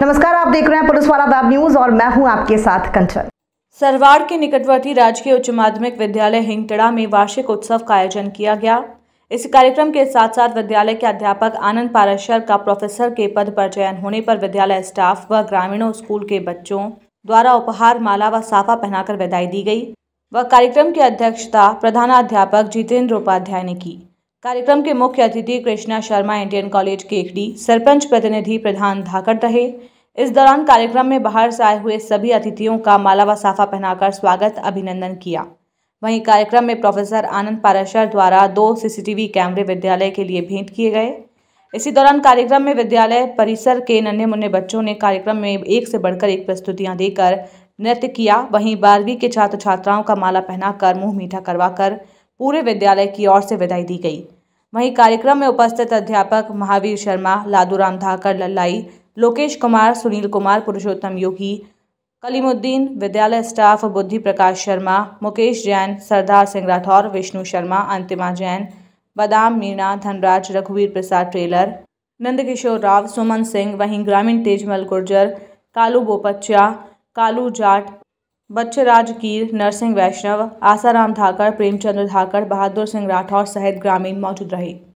नमस्कार आप देख रहे हैं पुलिस वाला वेब न्यूज और मैं हूं आपके साथ कंचन सरवाड़ के निकटवर्ती राजकीय उच्च माध्यमिक विद्यालय हिंगटड़ा में वार्षिक उत्सव का आयोजन किया गया इस कार्यक्रम के साथ साथ विद्यालय के अध्यापक आनंद पाराशर का प्रोफेसर के पद पर चयन होने पर विद्यालय स्टाफ व ग्रामीणों स्कूल के बच्चों द्वारा उपहार माला व साफा पहनाकर विदाई दी गई व कार्यक्रम की अध्यक्षता प्रधानाध्यापक जितेंद्र उपाध्याय ने की कार्यक्रम के मुख्य अतिथि कृष्णा शर्मा इंडियन कॉलेज केकड़ी सरपंच प्रतिनिधि प्रधान धाकड़ रहे इस दौरान कार्यक्रम में बाहर से आए हुए सभी अतिथियों का माला व साफा पहनाकर स्वागत अभिनंदन किया वहीं कार्यक्रम में प्रोफेसर आनंद पाराशर द्वारा दो सीसीटीवी कैमरे विद्यालय के लिए भेंट किए गए इसी दौरान कार्यक्रम में विद्यालय परिसर के नन्हे मुन्ने बच्चों ने कार्यक्रम में एक से बढ़कर एक प्रस्तुतियां देकर नृत्य किया वहीं बारहवीं के छात्र छात्राओं का माला पहनाकर मुंह मीठा करवाकर पूरे विद्यालय की ओर से विदाई दी गई वहीं कार्यक्रम में उपस्थित अध्यापक महावीर शर्मा लादूराम धाकर लल्लाई लोकेश कुमार सुनील कुमार पुरुषोत्तम योगी कलीमुद्दीन विद्यालय स्टाफ बुद्धि प्रकाश शर्मा मुकेश जैन सरदार सिंह राठौर विष्णु शर्मा अंतिमा जैन बदाम मीणा धनराज रघुवीर प्रसाद ट्रेलर नंदकिशोर राव सुमन सिंह वहीं ग्रामीण तेजमल गुर्जर कालू बोपच्चा कालू जाट बच्चराज कीर नरसिंह वैष्णव आसाराम धाकर प्रेमचंद्र धाकर बहादुर सिंह राठौर सहित ग्रामीण मौजूद रहे